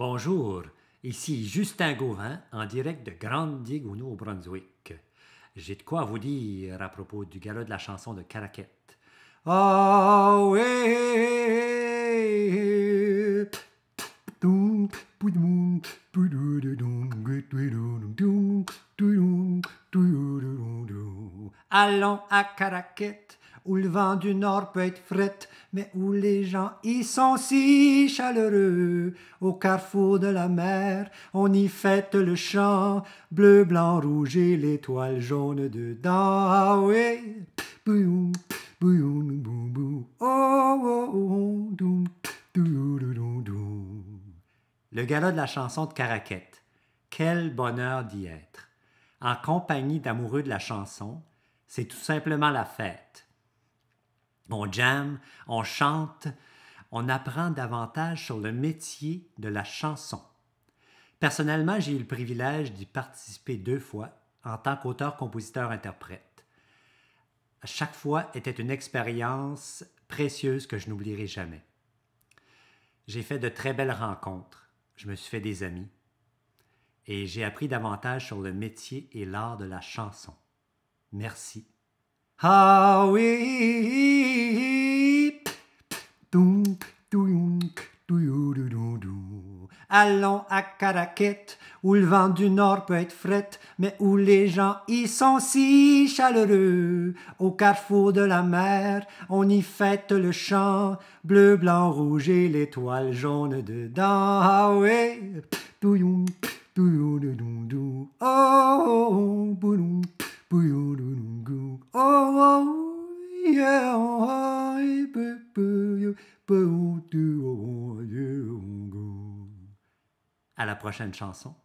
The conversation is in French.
Bonjour, ici Justin Gauvin en direct de Grande Digue au Brunswick. J'ai de quoi vous dire à propos du galop de la chanson de Caraquette. Allons à Caraquette où le vent du nord peut être fret, mais où les gens y sont si chaleureux. Au carrefour de la mer, on y fête le chant, bleu, blanc, rouge et l'étoile jaune dedans. Ah oui, oh, oh, oh, Le gala de la chanson de Caraquette. Quel bonheur d'y être. En compagnie d'amoureux de la chanson, c'est tout simplement la fête. On jam, on chante, on apprend davantage sur le métier de la chanson. Personnellement, j'ai eu le privilège d'y participer deux fois en tant qu'auteur, compositeur, interprète. À chaque fois était une expérience précieuse que je n'oublierai jamais. J'ai fait de très belles rencontres, je me suis fait des amis et j'ai appris davantage sur le métier et l'art de la chanson. Merci. Ah oui, Allons à Caraquette, où le vent du nord peut être fret, mais où les gens y sont si chaleureux. Au carrefour de la mer, on y fête le chant, bleu, blanc, rouge et l'étoile jaune dedans. Ah dou Oh, oh, À la prochaine chanson.